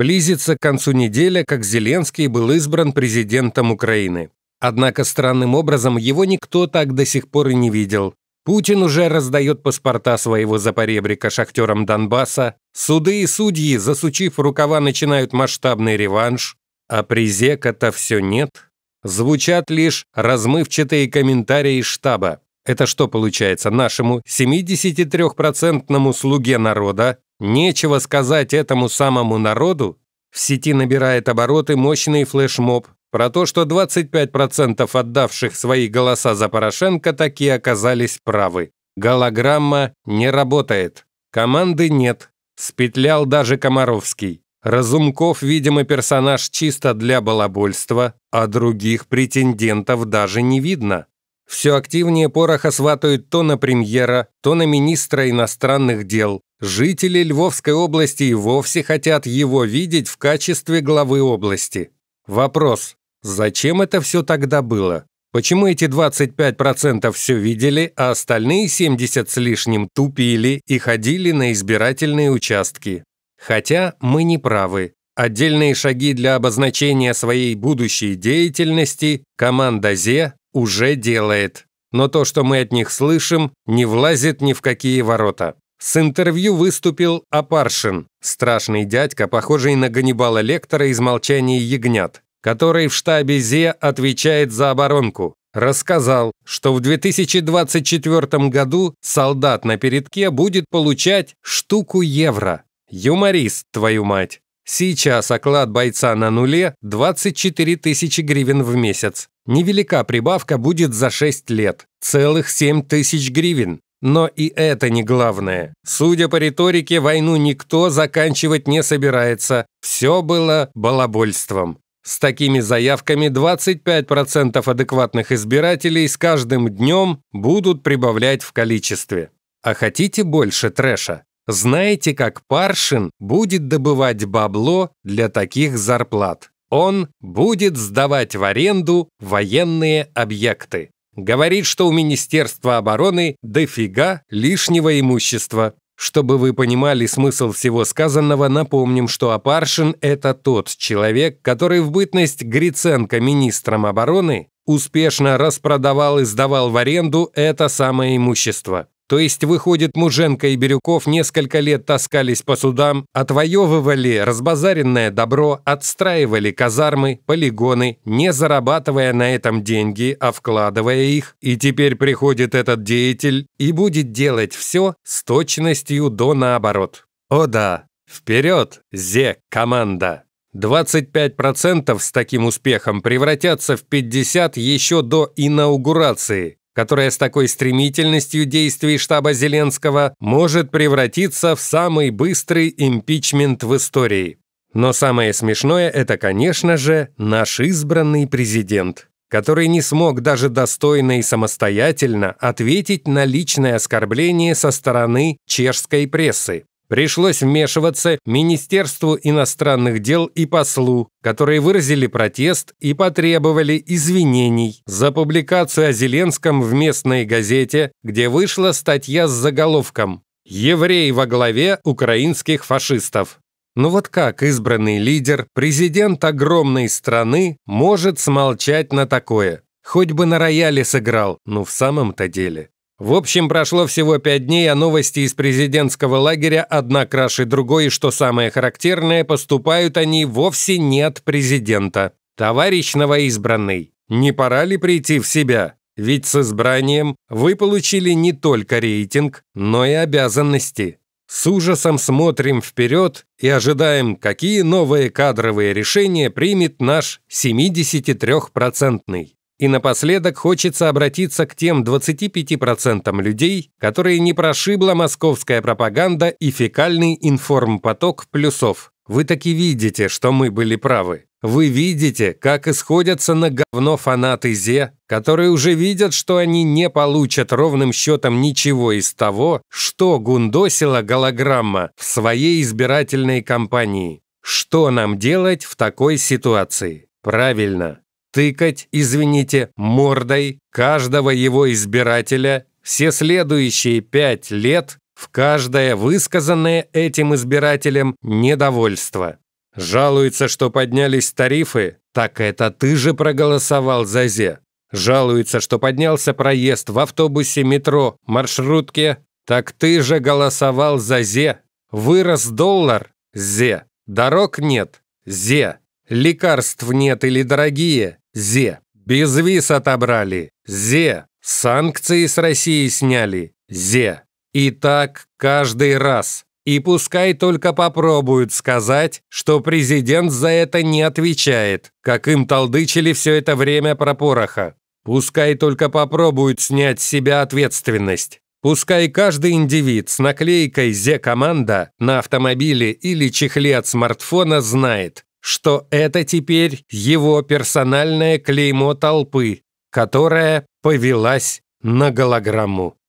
Близится к концу недели, как Зеленский был избран президентом Украины. Однако странным образом его никто так до сих пор и не видел. Путин уже раздает паспорта своего запоребрика шахтерам Донбасса, суды и судьи, засучив рукава, начинают масштабный реванш, а призека-то все нет. Звучат лишь размывчатые комментарии штаба. Это что получается нашему 73-процентному слуге народа Нечего сказать этому самому народу, в сети набирает обороты мощный флешмоб про то, что 25% отдавших свои голоса за Порошенко такие оказались правы. Голограмма не работает. Команды нет. Спетлял даже Комаровский. Разумков, видимо, персонаж чисто для балабольства, а других претендентов даже не видно. Все активнее пороха сватают то на премьера, то на министра иностранных дел. Жители Львовской области и вовсе хотят его видеть в качестве главы области. Вопрос, зачем это все тогда было? Почему эти 25% все видели, а остальные 70 с лишним тупили и ходили на избирательные участки? Хотя мы не правы. Отдельные шаги для обозначения своей будущей деятельности команда «Зе» уже делает. Но то, что мы от них слышим, не влазит ни в какие ворота. С интервью выступил Апаршин, страшный дядька, похожий на Ганнибала Лектора из «Молчания ягнят», который в штабе ЗЕ отвечает за оборонку. Рассказал, что в 2024 году солдат на передке будет получать штуку евро. Юморист, твою мать. Сейчас оклад бойца на нуле 24 тысячи гривен в месяц. Невелика прибавка будет за 6 лет, целых 7 тысяч гривен. Но и это не главное. Судя по риторике, войну никто заканчивать не собирается. Все было балабольством. С такими заявками 25% адекватных избирателей с каждым днем будут прибавлять в количестве. А хотите больше трэша? Знаете, как Паршин будет добывать бабло для таких зарплат? Он будет сдавать в аренду военные объекты. Говорит, что у Министерства обороны дофига лишнего имущества. Чтобы вы понимали смысл всего сказанного, напомним, что Апаршин – это тот человек, который в бытность Гриценко министром обороны успешно распродавал и сдавал в аренду это самое имущество. То есть, выходит, Муженко и Бирюков несколько лет таскались по судам, отвоевывали разбазаренное добро, отстраивали казармы, полигоны, не зарабатывая на этом деньги, а вкладывая их. И теперь приходит этот деятель и будет делать все с точностью до наоборот. О да, вперед, Зе-команда! 25% с таким успехом превратятся в 50% еще до инаугурации которая с такой стремительностью действий штаба Зеленского может превратиться в самый быстрый импичмент в истории. Но самое смешное – это, конечно же, наш избранный президент, который не смог даже достойно и самостоятельно ответить на личное оскорбление со стороны чешской прессы. Пришлось вмешиваться Министерству иностранных дел и послу, которые выразили протест и потребовали извинений за публикацию о Зеленском в местной газете, где вышла статья с заголовком «Евреи во главе украинских фашистов». Ну вот как избранный лидер, президент огромной страны, может смолчать на такое? Хоть бы на рояле сыграл, но ну в самом-то деле. В общем, прошло всего пять дней, а новости из президентского лагеря одна краше другой, и что самое характерное, поступают они вовсе не от президента. Товарищ новоизбранный, не пора ли прийти в себя? Ведь с избранием вы получили не только рейтинг, но и обязанности. С ужасом смотрим вперед и ожидаем, какие новые кадровые решения примет наш 73-процентный. И напоследок хочется обратиться к тем 25% людей, которые не прошибла московская пропаганда и фекальный информпоток плюсов. Вы таки видите, что мы были правы. Вы видите, как исходятся на говно фанаты Зе, которые уже видят, что они не получат ровным счетом ничего из того, что гундосила голограмма в своей избирательной кампании. Что нам делать в такой ситуации? Правильно, тыкать, извините, мордой каждого его избирателя все следующие пять лет в каждое высказанное этим избирателем недовольство. Жалуется, что поднялись тарифы, так это ты же проголосовал за ЗЕ. Жалуется, что поднялся проезд в автобусе, метро, маршрутке, так ты же голосовал за ЗЕ. Вырос доллар, ЗЕ. Дорог нет, ЗЕ. Лекарств нет или дорогие, Зе. без виз отобрали. Зе. Санкции с России сняли. Зе. И так каждый раз. И пускай только попробуют сказать, что президент за это не отвечает, как им толдычили все это время про пороха. Пускай только попробуют снять с себя ответственность. Пускай каждый индивид с наклейкой «Зе-команда» на автомобиле или чехле от смартфона знает, что это теперь его персональное клеймо толпы, которая повелась на голограмму.